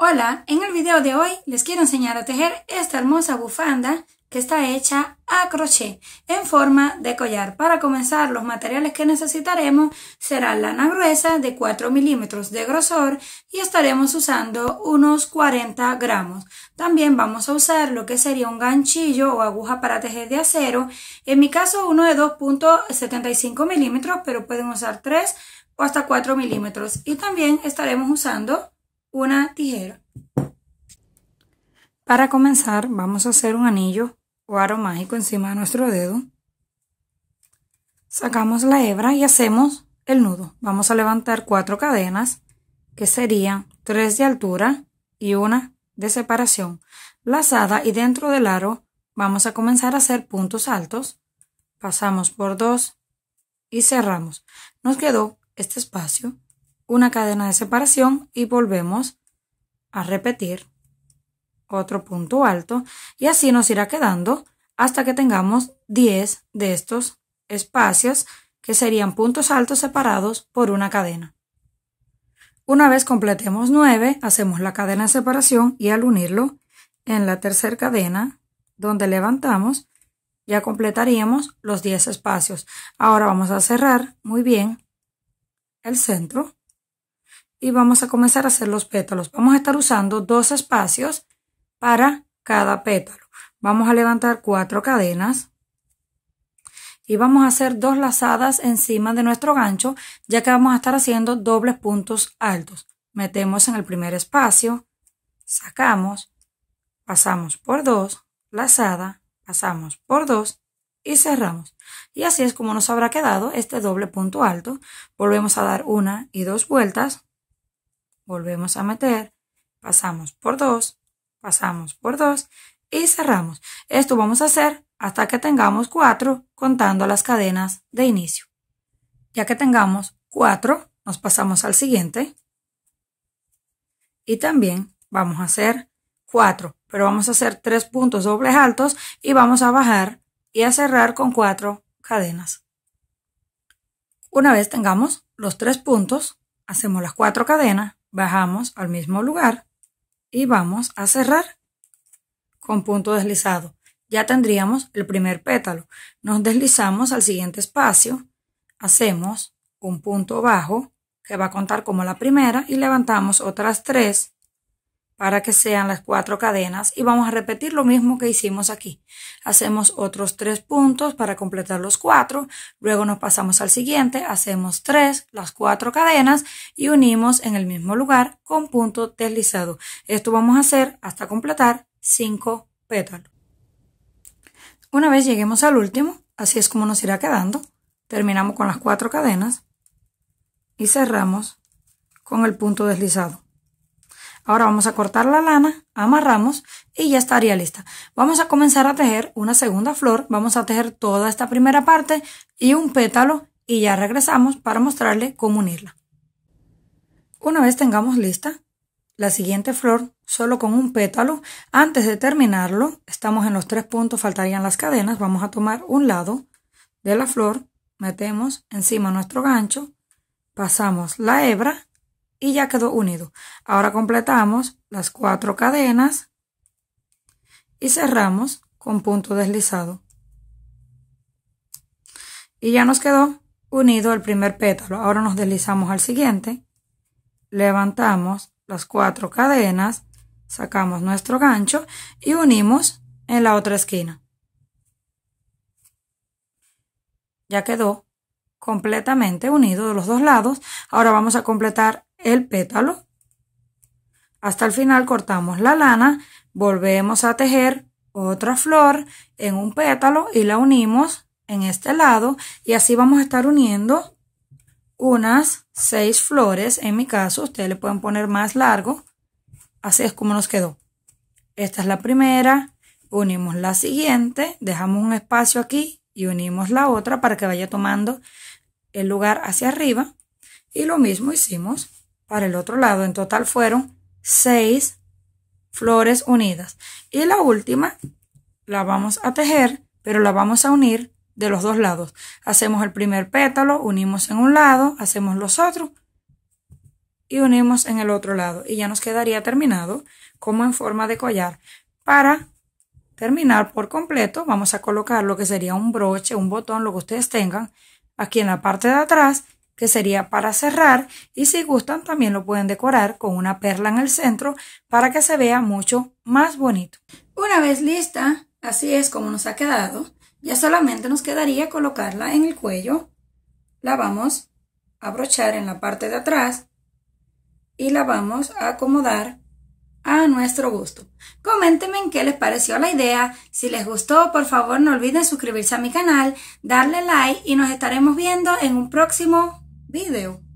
Hola, en el video de hoy les quiero enseñar a tejer esta hermosa bufanda que está hecha a crochet en forma de collar. Para comenzar los materiales que necesitaremos serán lana gruesa de 4 milímetros de grosor y estaremos usando unos 40 gramos. También vamos a usar lo que sería un ganchillo o aguja para tejer de acero. En mi caso uno de 2.75 milímetros pero pueden usar 3 o hasta 4 milímetros. Y también estaremos usando una tijera. Para comenzar vamos a hacer un anillo o aro mágico encima de nuestro dedo. Sacamos la hebra y hacemos el nudo. Vamos a levantar cuatro cadenas que serían tres de altura y una de separación. Lazada y dentro del aro vamos a comenzar a hacer puntos altos. Pasamos por dos y cerramos. Nos quedó este espacio una cadena de separación y volvemos a repetir otro punto alto y así nos irá quedando hasta que tengamos 10 de estos espacios que serían puntos altos separados por una cadena. Una vez completemos 9, hacemos la cadena de separación y al unirlo en la tercera cadena donde levantamos, ya completaríamos los 10 espacios. Ahora vamos a cerrar muy bien el centro y vamos a comenzar a hacer los pétalos. Vamos a estar usando dos espacios para cada pétalo. Vamos a levantar cuatro cadenas y vamos a hacer dos lazadas encima de nuestro gancho ya que vamos a estar haciendo dobles puntos altos. Metemos en el primer espacio, sacamos, pasamos por dos, lazada, pasamos por dos y cerramos. Y así es como nos habrá quedado este doble punto alto. Volvemos a dar una y dos vueltas volvemos a meter, pasamos por 2, pasamos por 2 y cerramos. Esto vamos a hacer hasta que tengamos 4 contando las cadenas de inicio. Ya que tengamos 4, nos pasamos al siguiente y también vamos a hacer 4, pero vamos a hacer tres puntos dobles altos y vamos a bajar y a cerrar con 4 cadenas. Una vez tengamos los tres puntos, hacemos las cuatro cadenas bajamos al mismo lugar y vamos a cerrar con punto deslizado. Ya tendríamos el primer pétalo. Nos deslizamos al siguiente espacio, hacemos un punto bajo que va a contar como la primera y levantamos otras tres para que sean las cuatro cadenas y vamos a repetir lo mismo que hicimos aquí. Hacemos otros tres puntos para completar los cuatro, luego nos pasamos al siguiente, hacemos tres, las cuatro cadenas y unimos en el mismo lugar con punto deslizado. Esto vamos a hacer hasta completar cinco pétalos. Una vez lleguemos al último, así es como nos irá quedando. Terminamos con las cuatro cadenas y cerramos con el punto deslizado. Ahora vamos a cortar la lana, amarramos y ya estaría lista. Vamos a comenzar a tejer una segunda flor, vamos a tejer toda esta primera parte y un pétalo y ya regresamos para mostrarle cómo unirla. Una vez tengamos lista la siguiente flor solo con un pétalo, antes de terminarlo, estamos en los tres puntos, faltarían las cadenas, vamos a tomar un lado de la flor, metemos encima nuestro gancho, pasamos la hebra y ya quedó unido. Ahora completamos las cuatro cadenas y cerramos con punto deslizado. Y ya nos quedó unido el primer pétalo. Ahora nos deslizamos al siguiente. Levantamos las cuatro cadenas, sacamos nuestro gancho y unimos en la otra esquina. Ya quedó completamente unido de los dos lados. Ahora vamos a completar el pétalo. Hasta el final cortamos la lana, volvemos a tejer otra flor en un pétalo y la unimos en este lado y así vamos a estar uniendo unas seis flores. En mi caso, ustedes le pueden poner más largo. Así es como nos quedó. Esta es la primera, unimos la siguiente, dejamos un espacio aquí y unimos la otra para que vaya tomando el lugar hacia arriba. Y lo mismo hicimos para el otro lado. En total fueron seis flores unidas. Y la última la vamos a tejer, pero la vamos a unir de los dos lados. Hacemos el primer pétalo, unimos en un lado, hacemos los otros y unimos en el otro lado. Y ya nos quedaría terminado como en forma de collar. Para terminar por completo, vamos a colocar lo que sería un broche, un botón, lo que ustedes tengan, aquí en la parte de atrás que sería para cerrar y si gustan también lo pueden decorar con una perla en el centro para que se vea mucho más bonito. Una vez lista, así es como nos ha quedado, ya solamente nos quedaría colocarla en el cuello, la vamos a brochar en la parte de atrás y la vamos a acomodar a nuestro gusto. Coméntenme en qué les pareció la idea. Si les gustó, por favor no olviden suscribirse a mi canal, darle like y nos estaremos viendo en un próximo video.